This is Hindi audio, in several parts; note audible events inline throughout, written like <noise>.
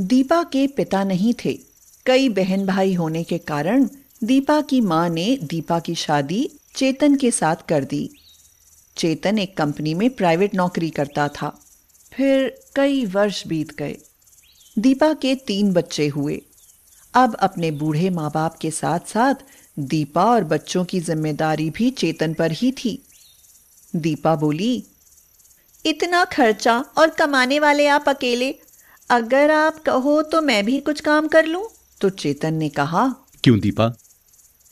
दीपा के पिता नहीं थे कई बहन भाई होने के कारण दीपा की माँ ने दीपा की शादी चेतन के साथ कर दी चेतन एक कंपनी में प्राइवेट नौकरी करता था फिर कई वर्ष बीत गए दीपा के तीन बच्चे हुए अब अपने बूढ़े माँ बाप के साथ साथ दीपा और बच्चों की जिम्मेदारी भी चेतन पर ही थी दीपा बोली इतना खर्चा और कमाने वाले आप अकेले अगर आप कहो तो मैं भी कुछ काम कर लू तो चेतन ने कहा क्यों दीपा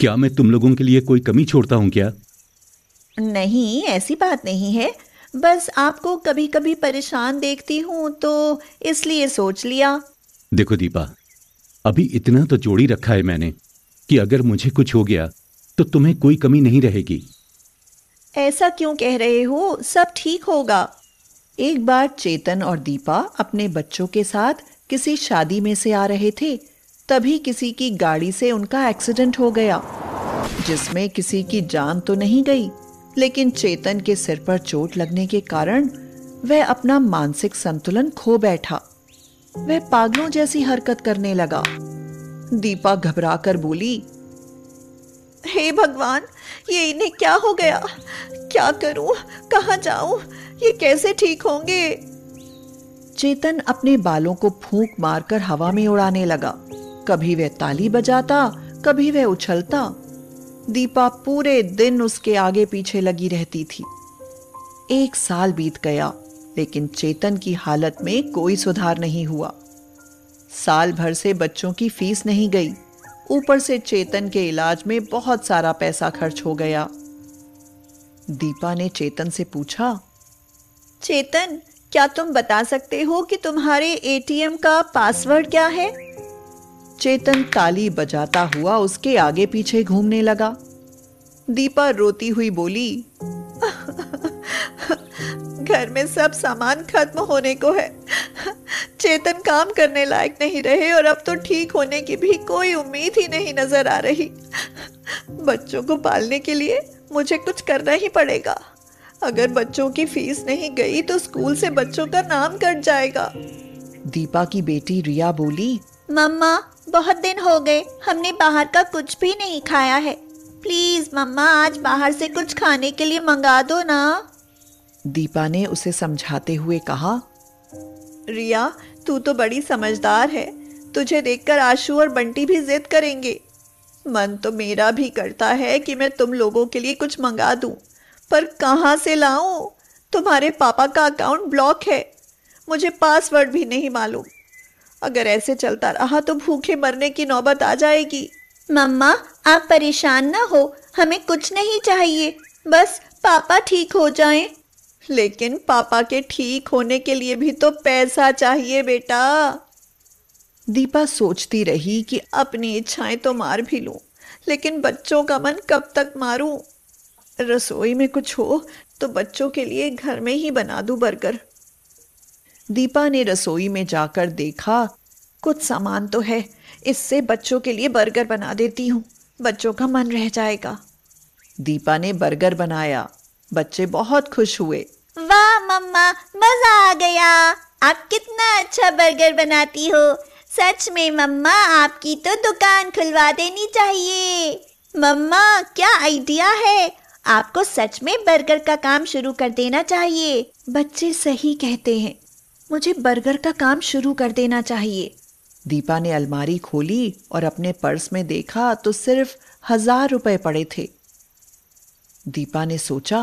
क्या मैं तुम लोगों के लिए कोई कमी छोड़ता हूँ क्या नहीं ऐसी बात नहीं है बस आपको कभी कभी परेशान देखती हूँ तो इसलिए सोच लिया देखो दीपा अभी इतना तो जोड़ी रखा है मैंने कि अगर मुझे कुछ हो गया तो तुम्हें कोई कमी नहीं रहेगी ऐसा क्यों कह रहे हो सब ठीक होगा एक बार चेतन और दीपा अपने बच्चों के साथ किसी शादी में से आ रहे थे तभी किसी की गाड़ी से उनका एक्सीडेंट हो गया जिसमें किसी की जान तो नहीं गई लेकिन चेतन के सिर पर चोट लगने के कारण वह अपना मानसिक संतुलन खो बैठा वह पागलों जैसी हरकत करने लगा दीपा घबरा कर बोली हे hey भगवान ये इन्हें क्या हो गया क्या करूं कहां जाऊं ये कैसे ठीक होंगे चेतन अपने बालों को फूंक मारकर हवा में उड़ाने लगा कभी वह ताली बजाता कभी वह उछलता दीपा पूरे दिन उसके आगे पीछे लगी रहती थी एक साल बीत गया लेकिन चेतन की हालत में कोई सुधार नहीं हुआ साल भर से बच्चों की फीस नहीं गई ऊपर से चेतन के इलाज में बहुत सारा पैसा खर्च हो गया दीपा ने चेतन से पूछा चेतन क्या तुम बता सकते हो कि तुम्हारे एटीएम का पासवर्ड क्या है चेतन ताली बजाता हुआ उसके आगे पीछे घूमने लगा दीपा रोती हुई बोली <laughs> घर में सब सामान खत्म होने को है चेतन काम करने लायक नहीं रहे और अब तो ठीक होने की भी कोई उम्मीद ही नहीं नजर आ रही बच्चों को पालने के लिए मुझे कुछ करना ही पड़ेगा अगर बच्चों की फीस नहीं गई तो स्कूल से बच्चों का नाम कट जाएगा दीपा की बेटी रिया बोली मम्मा बहुत दिन हो गए हमने बाहर का कुछ भी नहीं खाया है प्लीज मम्मा आज बाहर से कुछ खाने के लिए मंगा दो ना दीपा ने उसे समझाते हुए कहा रिया तू तो बड़ी समझदार है तुझे देखकर आशू और बंटी भी जिद करेंगे मन तो मेरा भी करता है कि मैं तुम लोगों के लिए कुछ मंगा दूं। पर कहाँ से लाऊं? तुम्हारे पापा का अकाउंट ब्लॉक है मुझे पासवर्ड भी नहीं मालूम अगर ऐसे चलता रहा तो भूखे मरने की नौबत आ जाएगी मम्मा आप परेशान ना हो हमें कुछ नहीं चाहिए बस पापा ठीक हो जाएं। लेकिन पापा के ठीक होने के लिए भी तो पैसा चाहिए बेटा दीपा सोचती रही कि अपनी इच्छाएं तो मार भी लूं, लेकिन बच्चों का मन कब तक मारूं? रसोई में कुछ हो तो बच्चों के लिए घर में ही बना दूं बर्गर दीपा ने रसोई में जाकर देखा कुछ सामान तो है इससे बच्चों के लिए बर्गर बना देती हूँ बच्चों का मन रह जाएगा दीपा ने बर्गर बनाया बच्चे बहुत खुश हुए वाह मम्मा मजा आ गया आप कितना अच्छा बर्गर बनाती हो सच में मम्मा आपकी तो दुकान खुलवा देनी चाहिए मम्मा क्या आइडिया है आपको सच में बर्गर का काम शुरू कर देना चाहिए बच्चे सही कहते हैं मुझे बर्गर का काम शुरू कर देना चाहिए दीपा ने अलमारी खोली और अपने पर्स में देखा तो सिर्फ हजार रुपए पड़े थे दीपा ने सोचा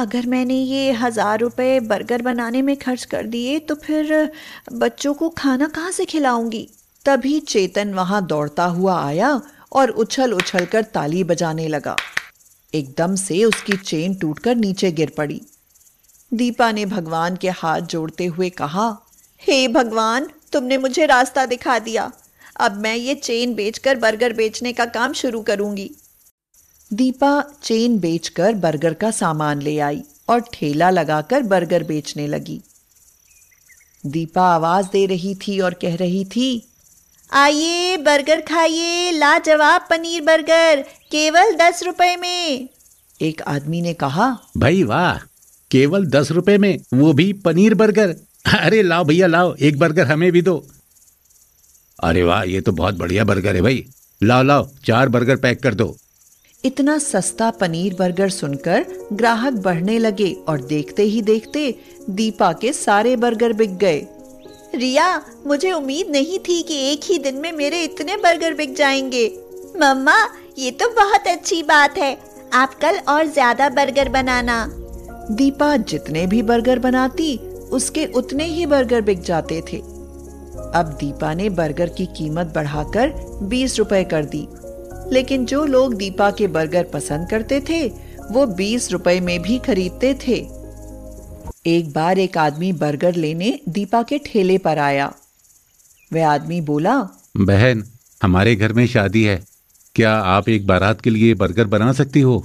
अगर मैंने ये हज़ार रुपए बर्गर बनाने में खर्च कर दिए तो फिर बच्चों को खाना कहाँ से खिलाऊंगी तभी चेतन वहाँ दौड़ता हुआ आया और उछल उछल कर ताली बजाने लगा एकदम से उसकी चेन टूटकर नीचे गिर पड़ी दीपा ने भगवान के हाथ जोड़ते हुए कहा हे hey भगवान तुमने मुझे रास्ता दिखा दिया अब मैं ये चेन बेचकर बर्गर बेचने का काम शुरू करूंगी दीपा चेन बेचकर बर्गर का सामान ले आई और ठेला लगाकर बर्गर बेचने लगी दीपा आवाज दे रही थी और कह रही थी आइए बर्गर खाइए लाजवाब पनीर बर्गर केवल दस रुपए में एक आदमी ने कहा भाई वाह केवल दस रुपए में वो भी पनीर बर्गर अरे लाओ भैया लाओ एक बर्गर हमें भी दो अरे वाह ये तो बहुत बढ़िया बर्गर है भाई लाओ लाओ चार बर्गर पैक कर दो इतना सस्ता पनीर बर्गर सुनकर ग्राहक बढ़ने लगे और देखते ही देखते दीपा के सारे बर्गर बिक गए रिया मुझे उम्मीद नहीं थी कि एक ही दिन में मेरे इतने बर्गर बिक जाएंगे मम्मा ये तो बहुत अच्छी बात है आप कल और ज्यादा बर्गर बनाना दीपा जितने भी बर्गर बनाती उसके उतने ही बर्गर बिक जाते थे अब दीपा ने बर्गर की कीमत बढ़ाकर बीस रुपए कर दी लेकिन जो लोग दीपा के बर्गर पसंद करते थे वो बीस रुपए में भी खरीदते थे एक बार एक आदमी बर्गर लेने दीपा के ठेले पर आया वह आदमी बोला बहन हमारे घर में शादी है क्या आप एक बारात के लिए बर्गर बना सकती हो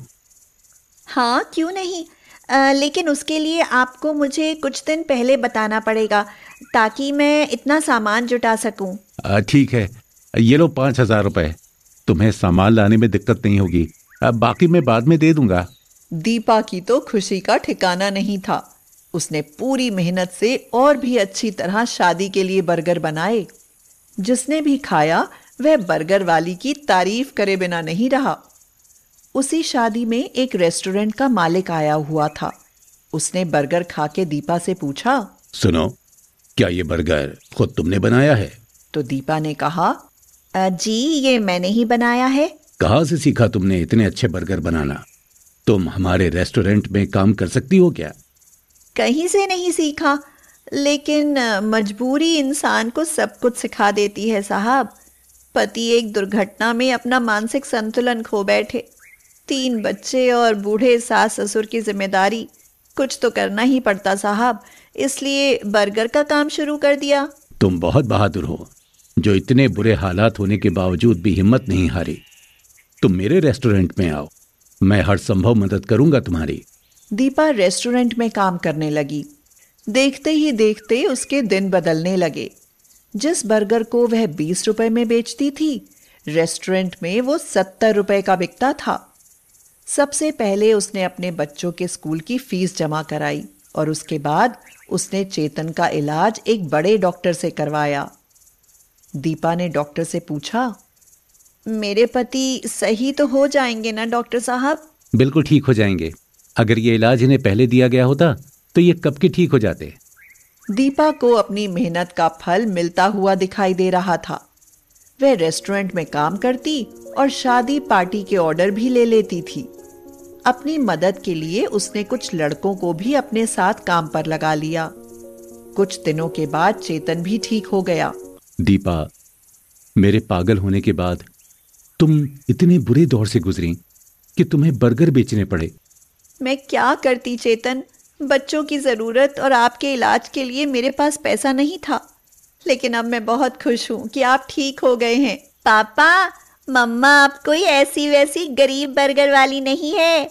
हाँ क्यों नहीं आ, लेकिन उसके लिए आपको मुझे कुछ दिन पहले बताना पड़ेगा ताकि मैं इतना सामान जुटा सकूं। ठीक है ये लो पाँच हजार रुपए तुम्हें सामान लाने में दिक्कत नहीं होगी बाकी मैं बाद में दे दूंगा दीपा की तो खुशी का ठिकाना नहीं था उसने पूरी मेहनत से और भी अच्छी तरह शादी के लिए बर्गर बनाए जिसने भी खाया वह बर्गर वाली की तारीफ करे बिना नहीं रहा उसी शादी में एक रेस्टोरेंट का मालिक आया हुआ था उसने बर्गर खा के दीपा से पूछा सुनो क्या ये बर्गर खुद तुमने बनाया है तो दीपा ने कहा जी ये मैंने ही बनाया है कहा से सीखा तुमने इतने अच्छे बर्गर बनाना तुम हमारे रेस्टोरेंट में काम कर सकती हो क्या कहीं से नहीं सीखा लेकिन मजबूरी इंसान को सब कुछ सिखा देती है साहब पति एक दुर्घटना में अपना मानसिक संतुलन खो बैठे तीन बच्चे और बूढ़े सास ससुर की जिम्मेदारी कुछ तो करना ही पड़ता साहब इसलिए बर्गर का काम शुरू कर दिया तुम बहुत बहादुर हो जो इतने बुरे हालात होने के बावजूद भी हिम्मत नहीं हारी तुम मेरे रेस्टोरेंट में आओ मैं हर संभव मदद करूंगा तुम्हारी दीपा रेस्टोरेंट में काम करने लगी देखते ही देखते उसके दिन बदलने लगे जिस बर्गर को वह बीस रुपए में बेचती थी रेस्टोरेंट में वो सत्तर रुपए का बिकता था सबसे पहले उसने अपने बच्चों के स्कूल की फीस जमा कराई और उसके बाद उसने चेतन का इलाज एक बड़े डॉक्टर से करवाया दीपा ने डॉक्टर से पूछा मेरे पति सही तो हो जाएंगे ना डॉक्टर साहब बिल्कुल ठीक हो जाएंगे अगर ये इलाज इन्हें पहले दिया गया होता तो ये कब के ठीक हो जाते दीपा को अपनी मेहनत का फल मिलता हुआ दिखाई दे रहा था वह रेस्टोरेंट में काम करती और शादी पार्टी के ऑर्डर भी ले लेती थी अपनी मदद के लिए उसने कुछ लड़कों को भी अपने साथ काम पर लगा लिया कुछ दिनों के बाद चेतन भी ठीक हो गया दीपा मेरे पागल होने के बाद तुम इतने बुरे दौर से गुजरी कि तुम्हें बर्गर बेचने पड़े मैं क्या करती चेतन बच्चों की ज़रूरत और आपके इलाज के लिए मेरे पास पैसा नहीं था लेकिन अब मैं बहुत खुश हूँ कि आप ठीक हो गए हैं पापा मम्मा आप कोई ऐसी वैसी गरीब बर्गर वाली नहीं है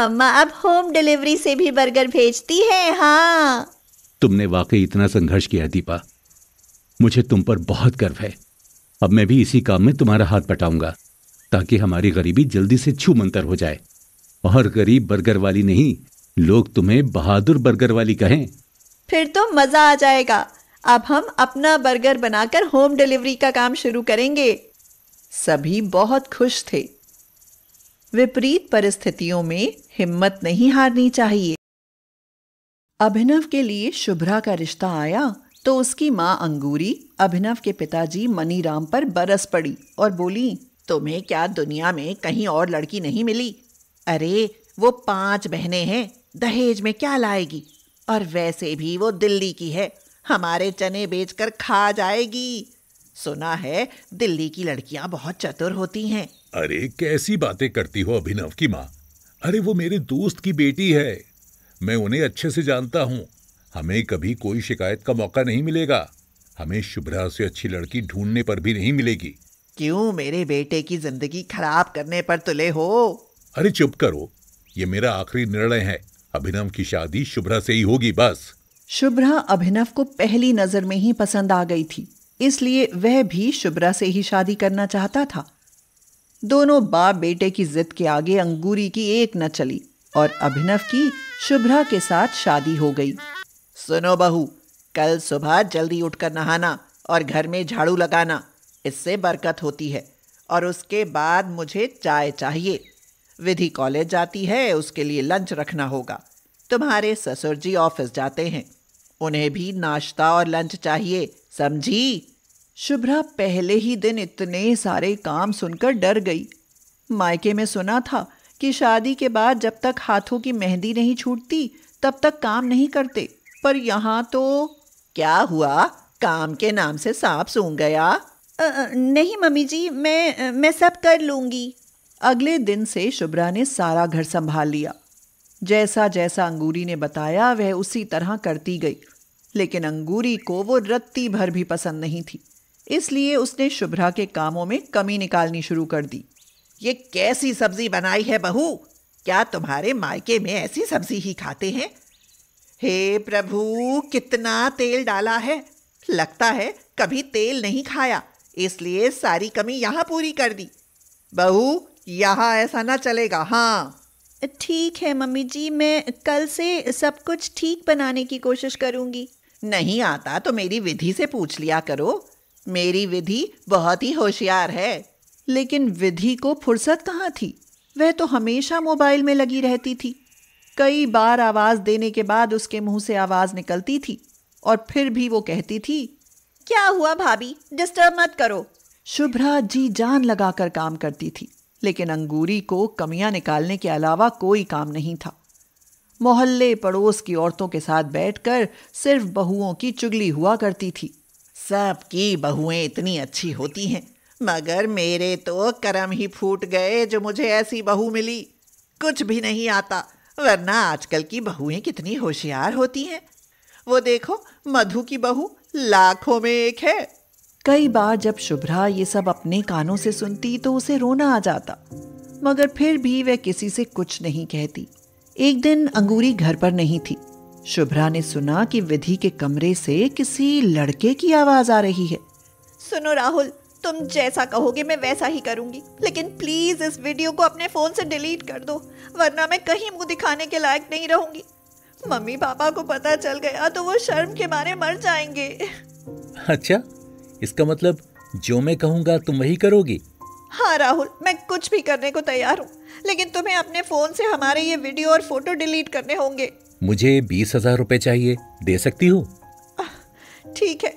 मम्मा अब होम डिलीवरी से भी बर्गर भेजती है हाँ तुमने वाकई इतना संघर्ष किया दीपा मुझे तुम पर बहुत गर्व है अब मैं भी इसी काम में तुम्हारा हाथ बटाऊंगा ताकि हमारी गरीबी जल्दी से छूमंतर हो जाए और गरीब बर्गर वाली नहीं लोग तुम्हें बहादुर बर्गर वाली कहें फिर तो मजा आ जाएगा अब हम अपना बर्गर बनाकर होम डिलीवरी का काम शुरू करेंगे सभी बहुत खुश थे विपरीत परिस्थितियों में हिम्मत नहीं हारनी चाहिए अभिनव के लिए शुभ्रा का रिश्ता आया तो उसकी माँ अंगूरी अभिनव के पिताजी मनीराम पर बरस पड़ी और बोली तुम्हें क्या दुनिया में कहीं और लड़की नहीं मिली अरे वो पांच बहने हैं दहेज में क्या लाएगी और वैसे भी वो दिल्ली की है हमारे चने बेचकर खा जाएगी सुना है दिल्ली की लड़कियां बहुत चतुर होती हैं अरे कैसी बातें करती हो अभिनव की माँ अरे वो मेरे दोस्त की बेटी है मैं उन्हें अच्छे से जानता हूँ हमें कभी कोई शिकायत का मौका नहीं मिलेगा हमें शुभ्रा से अच्छी लड़की ढूंढने पर भी नहीं मिलेगी क्यों मेरे बेटे की जिंदगी खराब करने पर तुले हो अरे चुप करो ये मेरा आखिरी निर्णय है अभिनव की शादी शुभ्रा से ही होगी बस शुभ्रा अभिनव को पहली नजर में ही पसंद आ गई थी इसलिए वह भी शुभ्रा से ही शादी करना चाहता था दोनों बाप बेटे की जिद के आगे अंगूरी की एक न चली और अभिनव की शुभ्रा के साथ शादी हो गई सुनो बहू कल सुबह जल्दी उठकर नहाना और घर में झाड़ू लगाना इससे बरकत होती है और उसके बाद मुझे चाय चाहिए विधि कॉलेज जाती है उसके लिए लंच रखना होगा तुम्हारे ससुर जी ऑफिस जाते हैं उन्हें भी नाश्ता और लंच चाहिए समझी शुभ्रा पहले ही दिन इतने सारे काम सुनकर डर गई मायके में सुना था कि शादी के बाद जब तक हाथों की मेहंदी नहीं छूटती तब तक काम नहीं करते पर यहाँ तो क्या हुआ काम के नाम से सांप सूंघ गया आ, नहीं मम्मी जी मैं मैं सब कर लूंगी अगले दिन से शुभ्रा ने सारा घर संभाल लिया जैसा जैसा अंगूरी ने बताया वह उसी तरह करती गई लेकिन अंगूरी को वो रत्ती भर भी पसंद नहीं थी इसलिए उसने शुभ्रा के कामों में कमी निकालनी शुरू कर दी ये कैसी सब्जी बनाई है बहू क्या तुम्हारे मायके में ऐसी सब्जी ही खाते हैं हे प्रभु कितना तेल डाला है लगता है कभी तेल नहीं खाया इसलिए सारी कमी यहाँ पूरी कर दी बहू यहाँ ऐसा ना चलेगा हाँ ठीक है मम्मी जी मैं कल से सब कुछ ठीक बनाने की कोशिश करूँगी नहीं आता तो मेरी विधि से पूछ लिया करो मेरी विधि बहुत ही होशियार है लेकिन विधि को फुर्सत कहाँ थी वह तो हमेशा मोबाइल में लगी रहती थी कई बार आवाज़ देने के बाद उसके मुंह से आवाज़ निकलती थी और फिर भी वो कहती थी क्या हुआ भाभी डिस्टर्ब मत करो शुभ्रा जी जान लगाकर काम करती थी लेकिन अंगूरी को कमियां निकालने के अलावा कोई काम नहीं था मोहल्ले पड़ोस की औरतों के साथ बैठकर सिर्फ बहुओं की चुगली हुआ करती थी सबकी बहुएं इतनी अच्छी होती हैं मगर मेरे तो कर्म ही फूट गए जो मुझे ऐसी बहू मिली कुछ भी नहीं आता वरना आजकल की बहुएं कितनी होशियार होती हैं वो देखो मधु की बहू लाखों में एक है कई बार जब शुभ्रा ये सब अपने कानों से सुनती तो उसे रोना आ जाता मगर फिर भी वह किसी से कुछ नहीं कहती एक दिन अंगूरी घर पर नहीं थी शुभ्रा ने सुना कि विधि के कमरे से किसी लड़के की आवाज आ रही है सुनो राहुल तुम जैसा कहोगे मैं वैसा ही करूंगी लेकिन प्लीज इस वीडियो को अपने फोन से डिलीट कर दो वरना मैं कहीं मुंह दिखाने के लायक नहीं रहूंगी मम्मी पापा को पता चल गया तो वो शर्म के मारे मर जाएंगे अच्छा इसका मतलब जो मैं कहूँगा तुम वही करोगी हाँ राहुल मैं कुछ भी करने को तैयार हूँ लेकिन तुम्हें अपने फोन से हमारे ये वीडियो और फोटो डिलीट करने होंगे मुझे बीस हजार रूपए चाहिए दे सकती हो ठीक है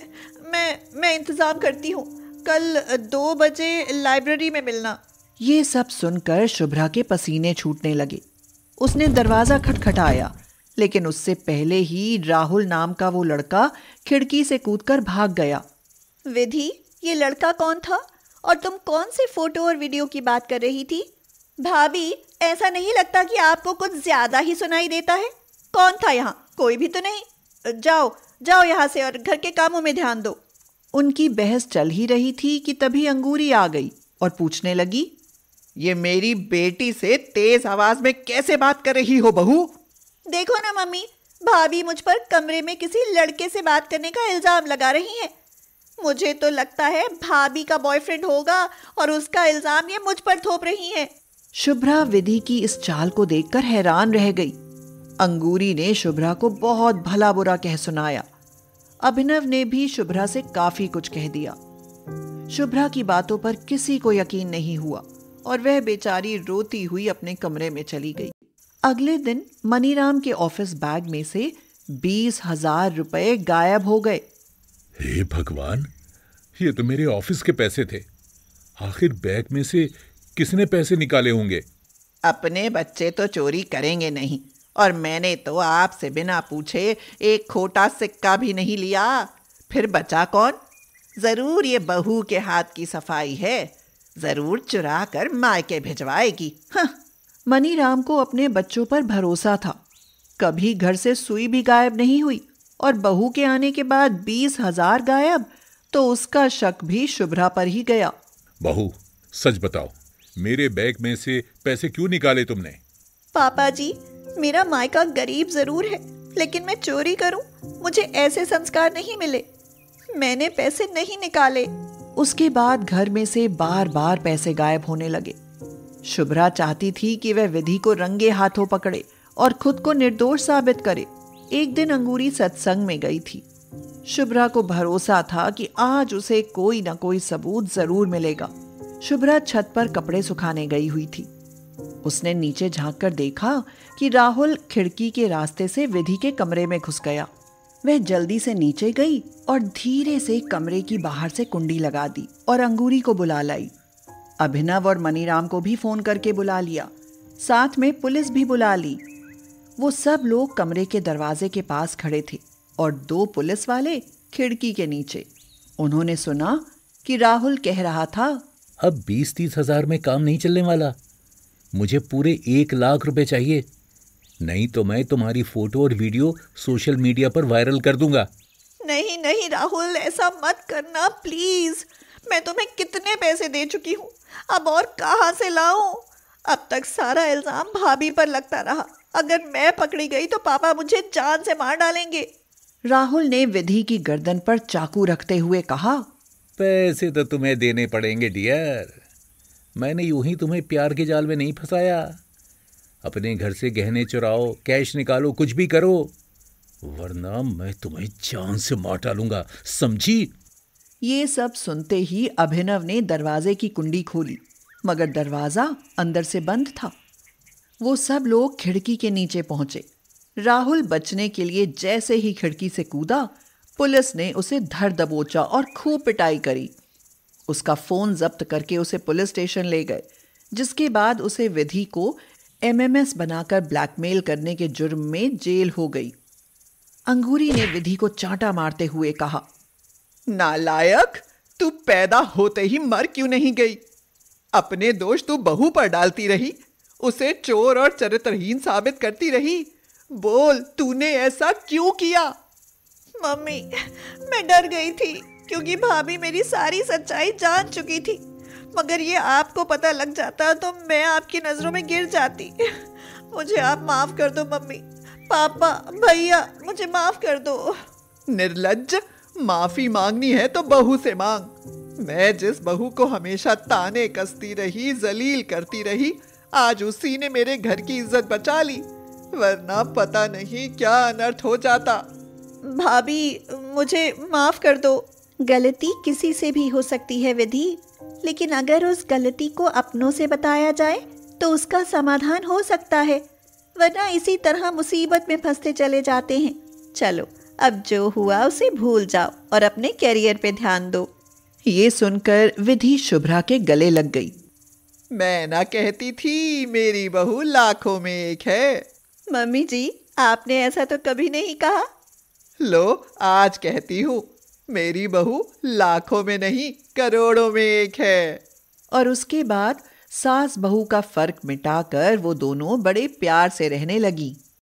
मैं मैं इंतजाम करती हूँ कल दो बजे लाइब्रेरी में मिलना ये सब सुनकर शुभ्रा के पसीने छूटने लगे उसने दरवाज़ा खटखटाया लेकिन उससे पहले ही राहुल नाम का वो लड़का खिड़की से कूदकर भाग गया विधि ये लड़का कौन था और तुम कौन से फोटो और वीडियो की बात कर रही थी भाभी ऐसा नहीं लगता कि आपको कुछ ज्यादा ही सुनाई देता है कौन था यहाँ कोई भी तो नहीं जाओ जाओ यहाँ से और घर के कामों में ध्यान दो उनकी बहस चल ही रही थी कि तभी अंगूरी आ गई और पूछने लगी ये मेरी बेटी से तेज आवाज में कैसे बात कर रही हो बहू देखो ना मम्मी भाभी मुझ पर कमरे में किसी लड़के से बात करने का इल्जाम लगा रही है मुझे तो लगता है भाभी का बॉयफ्रेंड होगा और उसका इल्जाम ये मुझ पर थोप रही है शुभ्रा विधि की इस चाल को देखकर हैरान रह गई अंगूरी ने शुभ्रा को बहुत भला बुरा कह सुनाया अभिनव ने भी शुभ्रा से काफी कुछ कह दिया शुभ्रा की बातों पर किसी को यकीन नहीं हुआ और वह बेचारी रोती हुई अपने कमरे में चली गई अगले दिन मनीराम के ऑफिस बैग में से बीस हजार रुपए गायब हो गए हे भगवान ये तो मेरे ऑफिस के पैसे थे आखिर बैग में से किसने पैसे निकाले होंगे अपने बच्चे तो चोरी करेंगे नहीं और मैंने तो आपसे बिना पूछे एक खोटा सिक्का भी नहीं लिया फिर बचा कौन जरूर ये बहू के हाथ की सफाई है जरूर चुरा कर मायके भिजवाएगी मनी राम को अपने बच्चों पर भरोसा था कभी घर से सुई भी गायब नहीं हुई और बहू के आने के बाद बीस हजार गायब तो उसका शक भी शुभ्रा पर ही गया बहू सच बताओ मेरे बैग में से पैसे क्यों निकाले तुमने पापा जी मेरा मायका गरीब जरूर है लेकिन मैं चोरी करूं मुझे ऐसे संस्कार नहीं मिले मैंने पैसे नहीं निकाले उसके बाद घर में से बार बार पैसे गायब होने लगे शुभ्रा चाहती थी कि वह विधि को रंगे हाथों पकड़े और खुद को निर्दोष साबित करे एक दिन अंगूरी सत्संग में गई थी शुभ्रा को भरोसा था कि आज उसे कोई ना कोई सबूत जरूर मिलेगा शुभ्रा छत पर कपड़े सुखाने गई हुई थी उसने नीचे झांक कर देखा कि राहुल खिड़की के रास्ते से विधि के कमरे में घुस गया वह जल्दी से नीचे गई और धीरे से कमरे की बाहर से कुंडी लगा दी और अंगूरी को बुला लाई अभिनव और मनीराम को भी फोन करके बुला लिया साथ में पुलिस भी बुला ली वो सब लोग कमरे के दरवाजे के पास खड़े थे और दो पुलिस वाले खिड़की के नीचे उन्होंने सुना कि राहुल कह रहा था अब बीस तीस हजार में काम नहीं चलने वाला मुझे पूरे एक लाख रुपए चाहिए नहीं तो मैं तुम्हारी फोटो और वीडियो सोशल मीडिया पर वायरल कर दूंगा नहीं नहीं राहुल ऐसा मत करना प्लीज मैं तुम्हें कितने पैसे दे चुकी हूँ अब और कहाँ से लाऊं अब तक सारा इल्जाम भाभी पर लगता रहा अगर मैं पकड़ी गई तो पापा मुझे जान से मार डालेंगे राहुल ने विधि की गर्दन पर चाकू रखते हुए कहा पैसे तो तुम्हें देने पड़ेंगे डियर मैंने यूं ही तुम्हें प्यार के जाल में नहीं फंसाया अपने घर से गहने चुराओ कैश निकालो कुछ भी करो वरना मैं तुम्हें जान से मार डालूंगा समझी ये सब सुनते ही अभिनव ने दरवाजे की कुंडी खोली मगर दरवाजा अंदर से बंद था वो सब लोग खिड़की के नीचे पहुंचे राहुल बचने के लिए जैसे ही खिड़की से कूदा पुलिस ने उसे धर दबोचा और खूब पिटाई करी उसका फोन जब्त करके उसे पुलिस स्टेशन ले गए जिसके बाद उसे विधि को एमएमएस बनाकर ब्लैकमेल करने के जुर्म में जेल हो गई अंगूरी ने विधि को चांटा मारते हुए कहा नालायक तू पैदा होते ही मर क्यों नहीं गई अपने दोष तू बहू पर डालती रही उसे चोर और चरित्रहीन साबित करती रही बोल तूने ऐसा क्यों किया मम्मी मैं डर गई थी क्योंकि भाभी मेरी सारी सच्चाई जान चुकी थी मगर ये आपको पता लग जाता तो मैं आपकी नज़रों में गिर जाती मुझे आप माफ़ कर दो मम्मी पापा भैया मुझे माफ़ कर दो निर्लज माफ़ी मांगनी है तो बहू से मांग मैं जिस बहू को हमेशा ताने कसती रही जलील करती रही आज उसी ने मेरे घर की इज्जत बचा ली वरना पता नहीं क्या अनर्थ हो जाता भाभी मुझे माफ कर दो गलती किसी से भी हो सकती है विधि लेकिन अगर उस गलती को अपनों से बताया जाए तो उसका समाधान हो सकता है वरना इसी तरह मुसीबत में फंसते चले जाते हैं चलो अब जो हुआ उसे भूल जाओ और अपने कैरियर पे ध्यान दो ये सुनकर विधि शुभ्रा के गले लग गई मैं ना कहती थी मेरी बहू लाखों में एक है मम्मी जी आपने ऐसा तो कभी नहीं कहा लो आज कहती हूँ मेरी बहू लाखों में नहीं करोड़ों में एक है और उसके बाद सास बहू का फर्क मिटाकर वो दोनों बड़े प्यार से रहने लगी